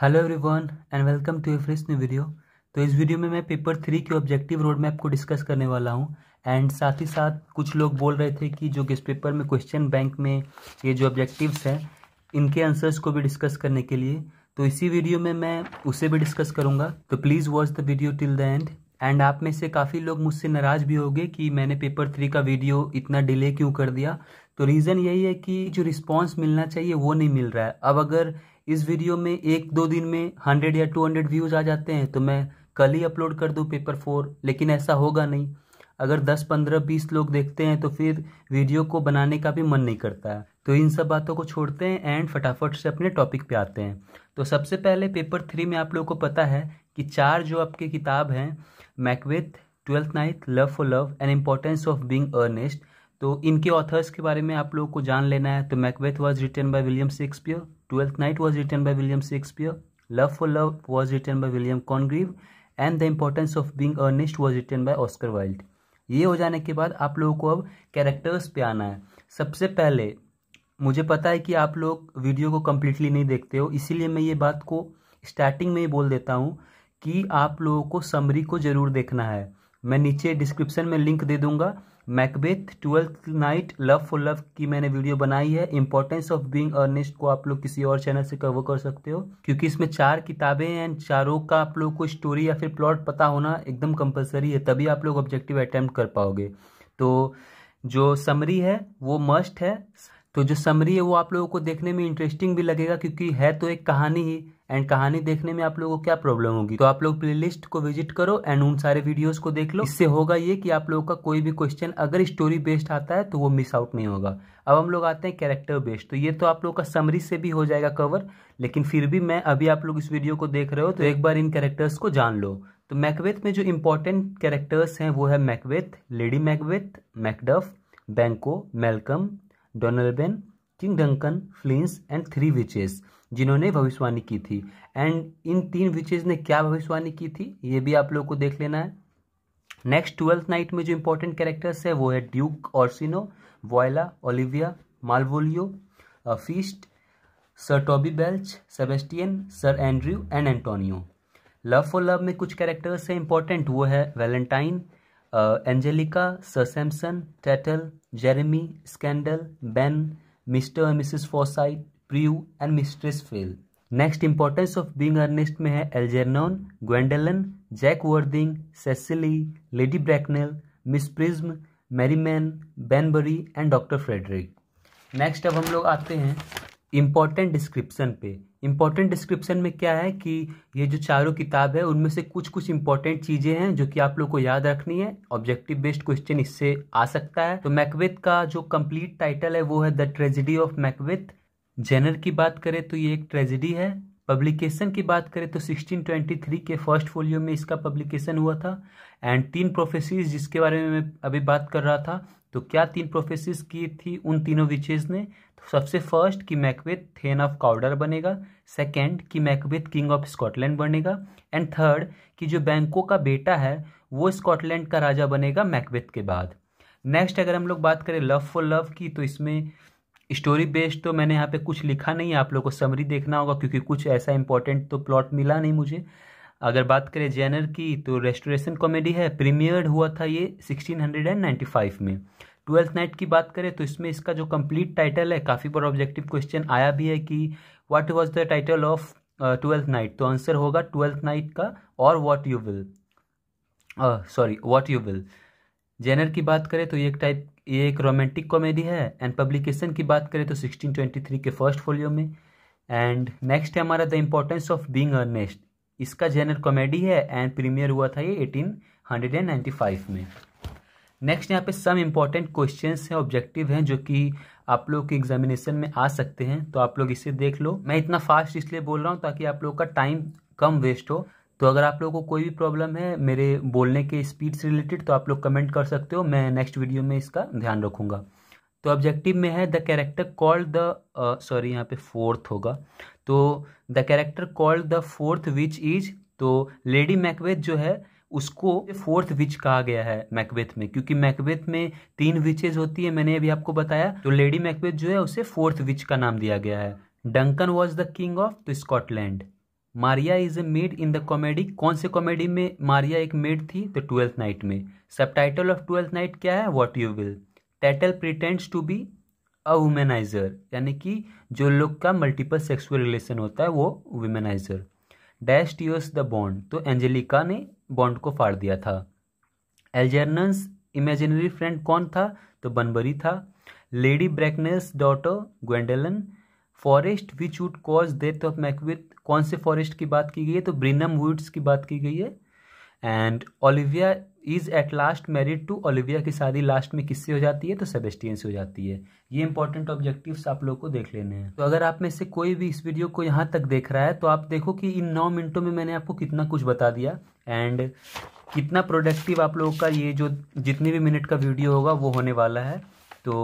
Hello everyone and welcome to a fresh new video तो इस video में मैं पेपर थ्री के ऑब्जेक्टिव रोड मैप को डिस्कस करने वाला हूँ एंड साथ ही साथ कुछ लोग बोल रहे थे कि जो गेस्ट पेपर में क्वेश्चन बैंक में ये जो ऑब्जेक्टिव्स हैं इनके आंसर्स को भी डिस्कस करने के लिए तो इसी वीडियो में मैं उसे भी डिस्कस करूँगा तो please watch the video till the end and आप में से काफ़ी लोग मुझसे नाराज़ भी होंगे कि मैंने पेपर थ्री का वीडियो इतना डिले क्यों कर दिया तो रीज़न यही है कि जो रिस्पॉन्स मिलना चाहिए वो नहीं मिल रहा है अब अगर इस वीडियो में एक दो दिन में हंड्रेड या टू हंड्रेड व्यूज़ आ जाते हैं तो मैं कल ही अपलोड कर दूँ पेपर फोर लेकिन ऐसा होगा नहीं अगर दस पंद्रह बीस लोग देखते हैं तो फिर वीडियो को बनाने का भी मन नहीं करता है तो इन सब बातों को छोड़ते हैं एंड फटाफट से अपने टॉपिक पे आते हैं तो सबसे पहले पेपर थ्री में आप लोगों को पता है कि चार जो आपकी किताब हैं Macbeth twelfth night love for love and importance of being earnest तो इनके ऑथर्स के बारे में आप लोगों को जान लेना है तो Macbeth was written by William Shakespeare twelfth night was written by William Shakespeare love for love was written by William Congreve and the importance of being earnest was written by Oscar Wilde ये हो जाने के बाद आप लोगों को अब characters पे आना है सबसे पहले मुझे पता है कि आप लोग वीडियो को कम्प्लीटली नहीं देखते हो इसीलिए मैं ये बात को स्टार्टिंग में ही बोल देता हूँ कि आप लोगों को समरी को ज़रूर देखना है मैं नीचे डिस्क्रिप्शन में लिंक दे दूंगा Macbeth twelfth night love for love की मैंने वीडियो बनाई है इंपॉर्टेंस ऑफ बीइंग अर्नेस्ट को आप लोग किसी और चैनल से कवर कर सकते हो क्योंकि इसमें चार किताबें हैं चारों का आप लोग को स्टोरी या फिर प्लॉट पता होना एकदम कंपलसरी है तभी आप लोग ऑब्जेक्टिव अटैम्प्ट कर पाओगे तो जो समरी है वो मस्ट है तो जो समरी है वो आप लोगों को देखने में इंटरेस्टिंग भी लगेगा क्योंकि है तो एक कहानी ही एंड कहानी देखने में आप लोगों को क्या प्रॉब्लम होगी तो आप लोग प्लेलिस्ट को विजिट करो एंड उन सारे वीडियोस को देख लो इससे होगा ये कि आप लोगों का कोई भी क्वेश्चन अगर स्टोरी बेस्ड आता है तो वो मिस आउट नहीं होगा अब हम लोग आते हैं कैरेक्टर बेस्ड तो ये तो आप लोगों का समरी से भी हो जाएगा कवर लेकिन फिर भी मैं अभी आप लोग इस वीडियो को देख रहे हो तो एक बार इन कैरेक्टर्स को जान लो तो मैकवेथ में जो इम्पोर्टेंट कैरेक्टर्स हैं वो है Macbeth lady Macbeth Macduff Banquo Malcolm Donalbain king Duncan Fleance and three witches जिन्होंने भविष्यवाणी की थी एंड इन तीन विचेज ने क्या भविष्यवाणी की थी ये भी आप लोग को देख लेना है नेक्स्ट ट्वेल्थ नाइट में जो इंपॉर्टेंट कैरेक्टर्स है वो है duke Orsino Viola Olivia Malvolio Feste sir Toby Belch Sebastian sir Andrew and Antonio love for love में कुछ कैरेक्टर्स हैं इंपॉर्टेंट वो है Valentine Angelica sir Sampson Tattle Jeremy Scandal Ben Mr and Mrs Foresight Prue and mistress Frail next importance of being earnest में है Algernon Gwendolen Jack Worthing Cecily lady Bracknell miss Prism Merriman Bunbury and doctor Frederick next अब हम लोग आते हैं important description पे important description में क्या है कि ये जो चारों किताब है उनमें से कुछ कुछ इंपॉर्टेंट चीज़ें हैं जो कि आप लोग को याद रखनी है ऑब्जेक्टिव बेस्ड क्वेश्चन इससे आ सकता है तो मैकवेथ का जो कंप्लीट टाइटल है वो है the tragedy of Macbeth genre की बात करें तो ये एक ट्रेजिडी है पब्लिकेशन की बात करें तो 1623 के फर्स्ट फोलियो में इसका पब्लिकेशन हुआ था एंड तीन प्रोफेसिस जिसके बारे में मैं अभी बात कर रहा था तो क्या तीन प्रोफेसिस की थी उन तीनों विचेज ने तो सबसे फर्स्ट कि मैकवेथ थेन ऑफ काउडर बनेगा सेकंड कि मैकवेथ किंग ऑफ स्कॉटलैंड बनेगा एंड थर्ड कि जो बैंको का बेटा है वो स्कॉटलैंड का राजा बनेगा मैकवेथ के बाद नेक्स्ट अगर हम लोग बात करें लव फॉर लव की तो इसमें स्टोरी बेस्ड तो मैंने यहाँ पे कुछ लिखा नहीं है आप लोगों को समरी देखना होगा क्योंकि कुछ ऐसा इंपॉर्टेंट तो प्लॉट मिला नहीं मुझे अगर बात करें जेनर की तो रेस्टोरेशन कॉमेडी है प्रीमियर्ड हुआ था ये 1695 में ट्वेल्थ नाइट की बात करें तो इसमें इसका जो कंप्लीट टाइटल है काफ़ी बार ऑब्जेक्टिव क्वेश्चन आया भी है कि what was the title of twelfth night तो आंसर होगा ट्वेल्थ नाइट का और what you will sorry what you will genre की बात करें तो ये एक टाइप ये एक रोमांटिक कॉमेडी है एंड पब्लिकेशन की बात करें तो 1623 के फर्स्ट फोलियो में एंड नेक्स्ट है हमारा the importance of being earnest इसका जेनर कॉमेडी है एंड प्रीमियर हुआ था ये 1895 में नेक्स्ट यहाँ पे सम इम्पॉर्टेंट क्वेश्चंस हैं ऑब्जेक्टिव हैं जो कि आप लोग के एग्जामिनेशन में आ सकते हैं तो आप लोग इसे देख लो मैं इतना फास्ट इसलिए बोल रहा हूँ ताकि आप लोग का टाइम कम वेस्ट हो तो अगर आप लोगों को कोई भी प्रॉब्लम है मेरे बोलने के स्पीड से रिलेटेड तो आप लोग कमेंट कर सकते हो मैं नेक्स्ट वीडियो में इसका ध्यान रखूंगा तो ऑब्जेक्टिव में है the character called the sorry यहाँ पे फोर्थ होगा तो the character called the fourth witch is तो लेडी मैकबेथ जो है उसको फोर्थ विच कहा गया है मैकबेथ में क्योंकि मैकबेथ में तीन विचेज होती है मैंने अभी आपको बताया तो लेडी मैकबेथ जो है उसे फोर्थ विच का नाम दिया गया है Duncan was the king of the Scotland Maria is a maid in the comedy कौन से कॉमेडी में मारिया एक मेड थी तो ट्वेल्थ नाइट में सब टाइटल ऑफ ट्वेल्थ नाइट क्या है What You Will title pretends to be a womanizer यानी कि जो लोग का मल्टीपल सेक्सुअल रिलेशन होता है वो womanizer dash tears the bond तो एंजेलिका ने बॉन्ड को फाड़ दिया था एल्जर्नस इमेजिनरी फ्रेंड कौन था तो बनबरी था Lady Bracknell's daughter Gwendolen forest which would cause death of Macbeth कौन से फॉरेस्ट की बात की गई है तो ब्रिनम वुड्स की बात की गई है and Olivia is at last married to Olivia की शादी लास्ट में किससे हो जाती है तो सेबेस्टियन से हो जाती है ये इंपॉर्टेंट ऑब्जेक्टिव्स आप लोग को देख लेने हैं तो अगर आप में से कोई भी इस वीडियो को यहाँ तक देख रहा है तो आप देखो कि इन नौ मिनटों में मैंने आपको कितना कुछ बता दिया एंड कितना प्रोडक्टिव आप लोगों का ये जो जितने भी मिनट का वीडियो होगा वो होने वाला है तो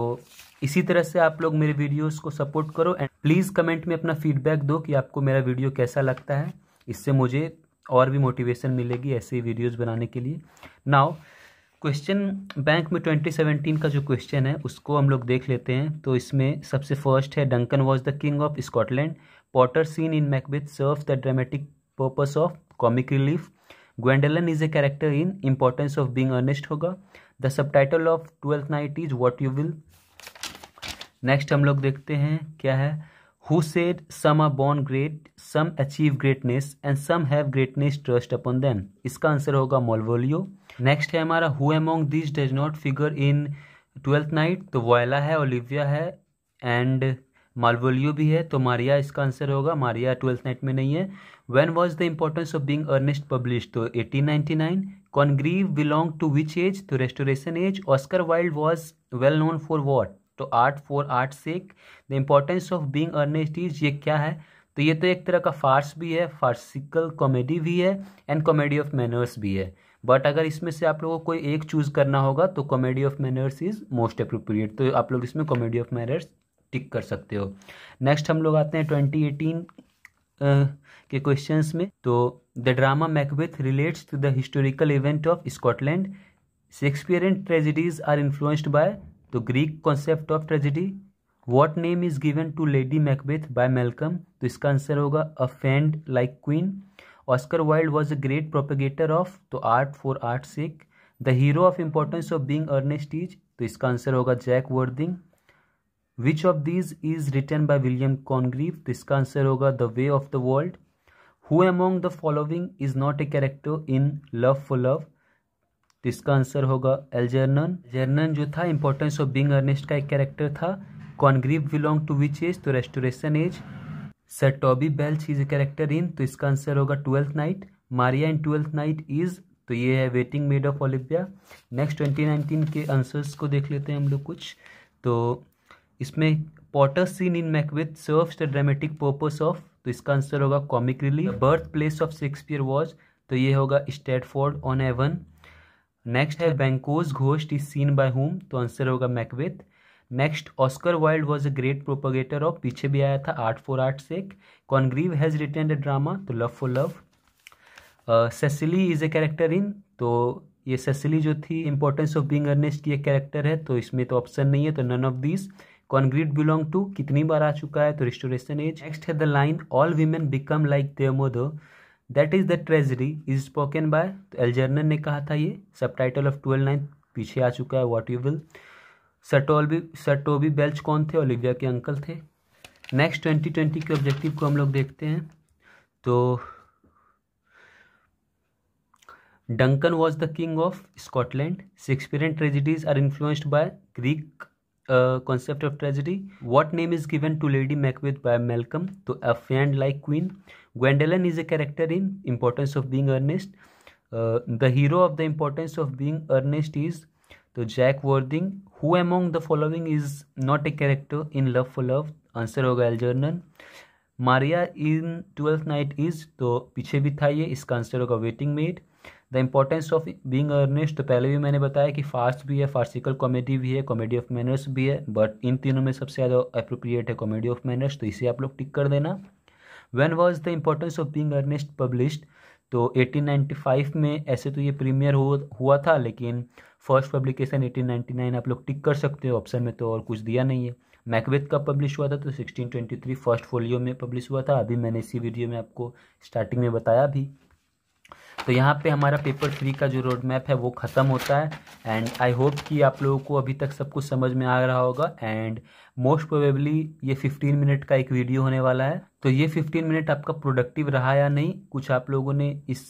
इसी तरह से आप लोग मेरे वीडियोस को सपोर्ट करो एंड प्लीज़ कमेंट में अपना फीडबैक दो कि आपको मेरा वीडियो कैसा लगता है इससे मुझे और भी मोटिवेशन मिलेगी ऐसे वीडियोस बनाने के लिए नाउ क्वेश्चन बैंक में 2017 का जो क्वेश्चन है उसको हम लोग देख लेते हैं तो इसमें सबसे फर्स्ट है Duncan was the king of Scotland porter scene in Macbeth serve the dramatic purpose of comic relief Gwendolen is a character in Importance of being Earnest होगा the sub title of twelfth Night is What You Will next हम लोग देखते हैं क्या है who said some are born great some achieve greatness and some have greatness trust upon them इसका answer होगा Malvolio next है हमारा who among this does not figure in Twelfth night तो वॉयला है ओलिविया है एंड मालवोलियो भी है तो मारिया इसका आंसर होगा मारिया ट्वेल्थ नाइट में नहीं है when was the importance of being Earnest publish तो eighteen ninety nine Congreve belong to which age तो restoration age Oscar Wilde was well known for what तो art for art sake the importance of being Earnest is ये क्या है तो ये तो एक तरह का फार्स भी है फार्सिकल कॉमेडी भी है एंड कॉमेडी ऑफ मैनर्स भी है बट अगर इसमें से आप लोगों को कोई एक चूज़ करना होगा तो comedy of manners is most appropriate तो आप लोग इसमें कॉमेडी ऑफ मैनर्स टिक कर सकते हो नेक्स्ट हम लोग आते हैं ट्वेंटी एटीन के क्वेश्चंस में तो the drama Macbeth relates to the historical event of Scotland Shakespeare and tragedies are influenced by तो Greek concept of tragedy what name is given to Lady Macbeth by Malcolm तो इसका answer होगा a fiend like queen Oscar Wilde was a great propagator of तो art for art sake the hero of Importance of being Earnest is तो इसका answer होगा Jack Worthing which of these is written by William Congreve तो इसका answer होगा The Way of the World who among the following is not a character in Love for Love तो इसका answer होगा एल्जर्नन जर्नन जो था इंपॉर्टेंस ऑफ बींग अर्नेस्ट का एक कैरेक्टर था Congreve belong to which age तो restoration age Sir Toby Belch is a character in तो इसका आंसर होगा twelfth Night Maria in Twelfth Night is तो ये है waiting maid of Olivia next twenty के आंसर्स को देख लेते हैं हम लोग कुछ तो इसमें porter scene in Macbeth serve the dramatic purpose of तो इसका आंसर होगा comic relief birth place of Shakespeare was तो ये होगा स्टेटफोर्ड ऑन एवन नेक्स्ट है Banquo's ghost is seen by whom तो आंसर होगा Macbeth next Oscar Wilde was a great propagator of पीछे भी आया था आर्ट फॉर आर्ट से Congreve has written a drama तो Love for Love Cecily is a character in तो ये सेसिली जो थी इंपॉर्टेंस ऑफ बींग अर्नेस्ट की एक कैरेक्टर है तो इसमें तो ऑप्शन नहीं है तो none of this Congreve belong to कितनी बार आ चुका है तो रिस्टोरेशन एज नेक्स्ट है the line all women become like their mother that is the tragedy is spoken by Algernon ने कहा था ये सब टाइटल ऑफ ट्वेल्व नाइन पीछे आ चुका है वॉट यू विल सटोलबी सटोबी बेल्च कौन थे ओलिविया के अंकल थे नेक्स्ट ट्वेंटी ट्वेंटी के ऑब्जेक्टिव को हम लोग देखते हैं तो Duncan was the king of Scotland Shakespearean tragedies are influenced by Greek uh, concept of tragedy. What name is given to Lady Macbeth by Malcolm? To a fiend-like queen. Gwendolen is a character in Importance of Being Earnest. Uh, the hero of the Importance of Being Earnest is to Jack Worthing. Who among the following is not a character in Love for Love? Answer होगा Algernon Maria in Twelfth Night is तो पीछे भी था ये इसका answer होगा the importance of being Earnest पहले भी मैंने बताया कि फास्ट भी है फार्सिकल कॉमेडी भी है कॉमेडी ऑफ मैनर्स भी है बट इन तीनों में सबसे ज़्यादा अप्रोप्रिएट है कॉमेडी ऑफ मैनर्स तो इसे आप लोग टिक कर देना when was the importance of being Earnest published तो 1895 में ऐसे तो ये प्रीमियर हो हुआ था लेकिन फर्स्ट पब्लिकेशन 1899 आप लोग टिक कर सकते हो ऑप्शन में तो और कुछ दिया नहीं है मैकबेथ का पब्लिश हुआ था तो 1623 फर्स्ट फोलियो में पब्लिश हुआ था अभी मैंने इसी वीडियो में आपको स्टार्टिंग में बताया भी तो यहाँ पे हमारा पेपर थ्री का जो रोड मैप है वो ख़त्म होता है एंड आई होप कि आप लोगों को अभी तक सब कुछ समझ में आ रहा होगा एंड मोस्ट प्रोबेबली ये 15 मिनट का एक वीडियो होने वाला है तो ये 15 मिनट आपका प्रोडक्टिव रहा या नहीं कुछ आप लोगों ने इस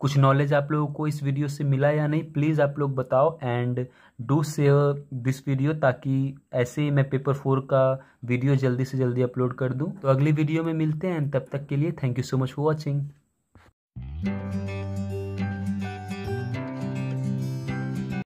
कुछ नॉलेज आप लोगों को इस वीडियो से मिला या नहीं प्लीज़ आप लोग बताओ and do save this video ताकि ऐसे ही मैं पेपर फोर का वीडियो जल्दी से जल्दी अपलोड कर दूं तो अगली वीडियो में मिलते हैं तब तक के लिए thank you so much for watching Música